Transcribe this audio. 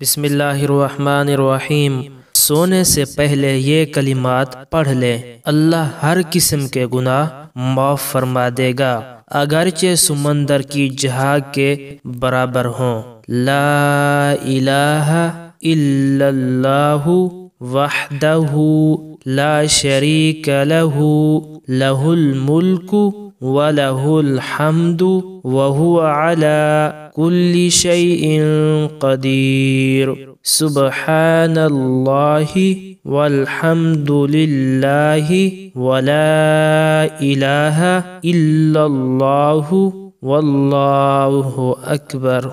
بسم اللہ الرحمن الرحیم سونے سے پہلے یہ کلمات پڑھ لے اللہ ہر قسم کے گناہ معاف فرما دے گا اگرچہ سمندر کی جہاں کے برابر ہوں لا الہ الا اللہ وحدہ لا شریک لہو لہ الملک وله الحمد وهو على كل شيء قدير سبحان الله والحمد لله ولا إله إلا الله والله أكبر